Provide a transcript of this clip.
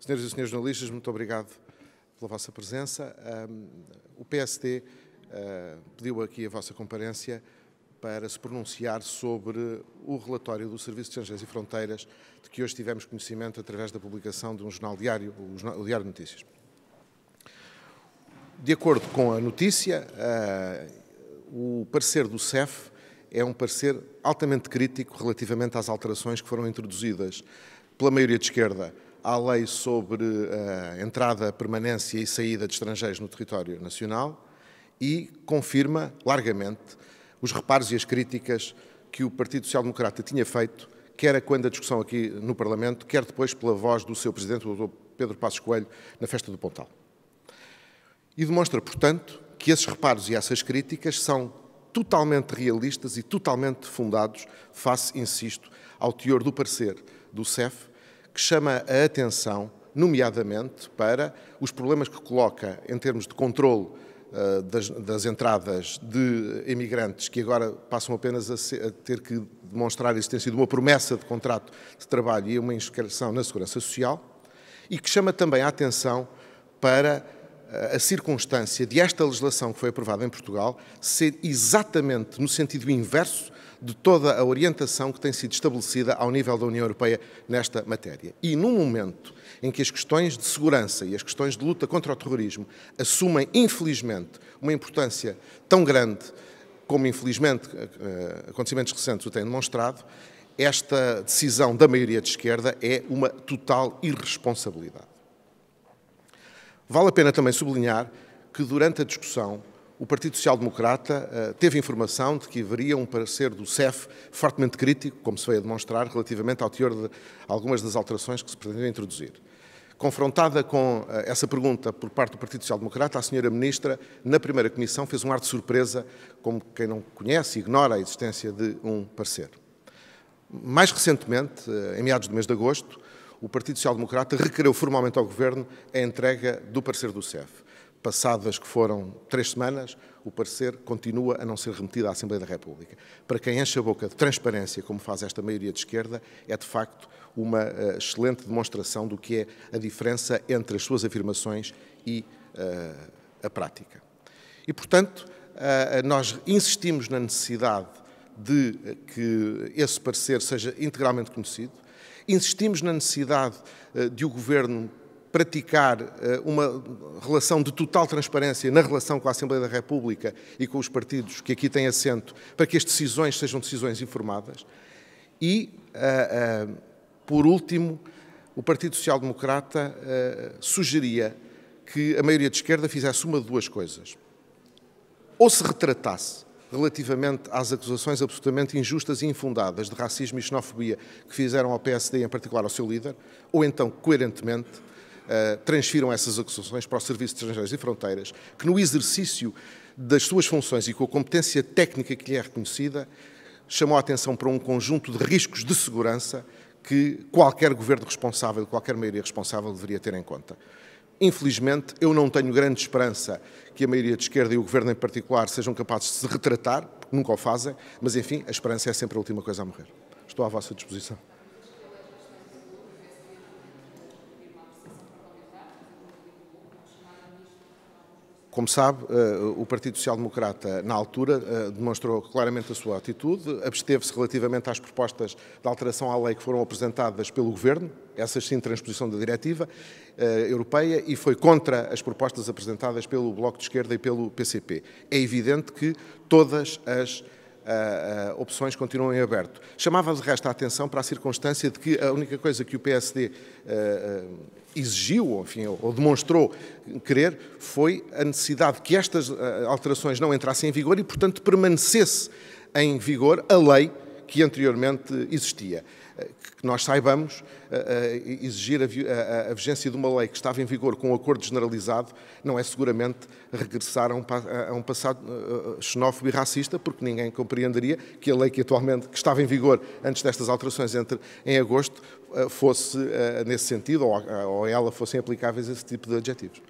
Senhoras e senhores jornalistas, muito obrigado pela vossa presença. o PSD ah, pediu aqui a vossa comparência para se pronunciar sobre o relatório do Serviço de Estrangeiros e Fronteiras, de que hoje tivemos conhecimento através da publicação de um jornal diário, o Diário de Notícias. De acordo com a notícia, ah, o parecer do CEF é um parecer altamente crítico relativamente às alterações que foram introduzidas pela maioria de esquerda à lei sobre a eh, entrada, permanência e saída de estrangeiros no território nacional e confirma largamente os reparos e as críticas que o Partido Social Democrata tinha feito, quer quando a discussão aqui no Parlamento, quer depois pela voz do seu presidente, o Dr. Pedro Passos Coelho, na festa do Pontal. E demonstra, portanto, que esses reparos e essas críticas são totalmente realistas e totalmente fundados face, insisto, ao teor do parecer do CEF, que chama a atenção, nomeadamente, para os problemas que coloca em termos de controle eh, das, das, entradas de imigrantes que agora passam apenas a, ser, a, ter que demonstrar isso tem sido uma promessa de contrato de trabalho e uma inscrição na Segurança Social, e que chama também a atenção para a circunstância de esta legislação que foi aprovada em Portugal ser exatamente no sentido inverso de toda a orientação que tem sido estabelecida ao nível da União Europeia nesta matéria. E num momento em que as questões de segurança e as questões de luta contra o terrorismo assumem, infelizmente, uma importância tão grande como, infelizmente, eh, eh, acontecimentos recentes o têm demonstrado, esta decisão da maioria de esquerda é uma total irresponsabilidade. Vale a pena também sublinhar que, durante a discussão, o Partido Social Democrata eh, teve informação de que haveria um parecer do CEF fortemente crítico, como se veio a demonstrar, relativamente ao teor de algumas das alterações que se pretendem introduzir. Confrontada com eh, essa pergunta por parte do Partido Social Democrata, a senhora Ministra, na primeira comissão, fez um ar de surpresa, como quem não conhece, ignora a existência de um parecer. Mais recentemente, eh, em meados do mês de agosto, o Partido Social Democrata requereu formalmente ao Governo a entrega do parecer do CEF. Passadas que foram três semanas, o parecer continua a não ser remetido à Assembleia da República. Para quem enche a boca de transparência, como faz esta maioria de esquerda, é de facto uma uh, excelente demonstração do que é a diferença entre as suas afirmações e uh, a prática. E, portanto, uh, nós insistimos na necessidade de que esse parecer seja integralmente conhecido. Insistimos na necessidade eh, de o Governo praticar eh, uma relação de total transparência na relação com a Assembleia da República e com os partidos que aqui têm assento, para que as decisões sejam decisões informadas. E, eh, por último, o Partido Social Democrata sugeria que a maioria de esquerda fizesse uma de duas coisas. Ou se retratasse relativamente às acusações absolutamente injustas e infundadas de racismo e xenofobia que fizeram ao PSD, em particular ao seu líder, ou então, coerentemente, eh, transfiram essas acusações para o Serviço de Estrangeiros e Fronteiras, que no exercício das suas funções e com a competência técnica que lhe é reconhecida, chamou a atenção para um conjunto de riscos de segurança que qualquer governo responsável, qualquer maioria responsável deveria ter em conta. Infelizmente, eu não tenho grande esperança que a maioria de esquerda e o governo em particular sejam capazes de se retratar, porque nunca o fazem, mas enfim, a esperança é sempre a última coisa a morrer. Estou à vossa disposição. Como sabe, eh, o Partido Social Democrata, na altura, eh, demonstrou claramente a sua atitude, absteve-se relativamente às propostas de alteração à lei que foram apresentadas pelo Governo, essas sim transposição da diretiva eh, europeia, e foi contra as propostas apresentadas pelo Bloco de Esquerda e pelo PCP. É evidente que todas as uh, opções continuam em aberto. Chamava de resto a atenção para a circunstância de que a única coisa que o PSD eh, exigiu, enfim, ou demonstrou querer, foi a necessidade que estas alterações não entrassem em vigor e, portanto, permanecesse em vigor a lei que anteriormente existia que nós saibamos, eh, eh, exigir a, vigência de uma lei que estava em vigor com um acordo generalizado não é seguramente regressar a um, passado eh, xenófobo e racista, porque ninguém compreenderia que a lei que atualmente que estava em vigor antes destas alterações entre, em agosto fosse nesse sentido ou, ela fossem aplicáveis a esse tipo de adjetivos.